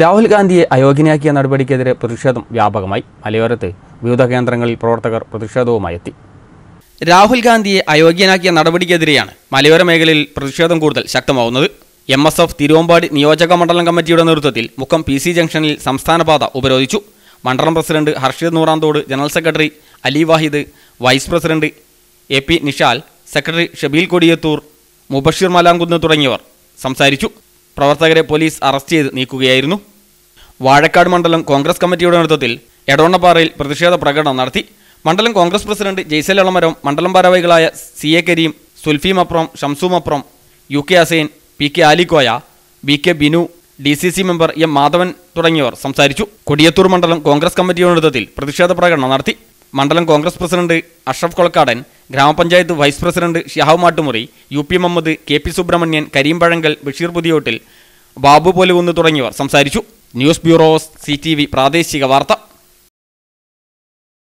രാഹുൽ ഗാന്ധിയെ അയോഗ്യനാക്കിയ നടപടിക്കെതിരെ പ്രതിഷേധം വ്യാപകമായി മലയോരത്ത് വിവിധ കേന്ദ്രങ്ങളിൽ പ്രവർത്തകർ പ്രതിഷേധവുമായി എത്തി രാഹുൽ ഗാന്ധിയെ അയോഗ്യനാക്കിയ നടപടിക്കെതിരെയാണ് മലയോര മേഖലയിൽ പ്രതിഷേധം കൂടുതൽ ശക്തമാവുന്നത് എം എസ് എഫ് തിരുവമ്പാടി നിയോജക മണ്ഡലം കമ്മിറ്റിയുടെ നേതൃത്വത്തിൽ മുക്കം പി സി ജംഗ്ഷനിൽ സംസ്ഥാനപാത ഉപരോധിച്ചു മണ്ഡലം president Harshid Nooranthode general secretary Ali Vahid vice president A P Nishal secretary Shabeel Kodiyathur Mubasheer Malamkunnu തുടങ്ങിയവർ സംസാരിച്ചു പ്രവർത്തകരെ പോലീസ് അറസ്റ്റ് ചെയ്ത് നീക്കുകയായിരുന്നു വാഴക്കാട് മണ്ഡലം കോൺഗ്രസ് കമ്മിറ്റിയുടെ നേതൃത്വത്തിൽ എടവണ്ണപ്പാറയിൽ പ്രതിഷേധ പ്രകടനം നടത്തി മണ്ഡലം കോൺഗ്രസ് പ്രസിഡന്റ് ജെയ്സൽ ഇളമരം മണ്ഡലം ഭാരവാഹികളായ സി എ കരീം സുൽഫീം അപ്രം ഷംസൂം Apram U K Asain P K Alikoya B K Binu D C C member M Madhavan തുടങ്ങിയവർ സംസാരിച്ചു കൊടിയത്തൂർ മണ്ഡലം കോൺഗ്രസ് കമ്മിറ്റിയുടെ നേതൃത്വത്തിൽ പ്രതിഷേധ പ്രകടനം നടത്തി മണ്ഡലം കോൺഗ്രസ് പ്രസിഡന്റ് അഷ്റഫ് കൊളക്കാടൻ ഗ്രാമപഞ്ചായത്ത് vice president Shihab Mattumuri U P Muhammad K P Subramanian Kareem Pazhankal Basheer Puthiyottil Babu Polukunnu തുടങ്ങിയവർ സംസാരിച്ചു ന്യൂസ് ബ്യൂറോ സി പ്രാദേശിക വാർത്ത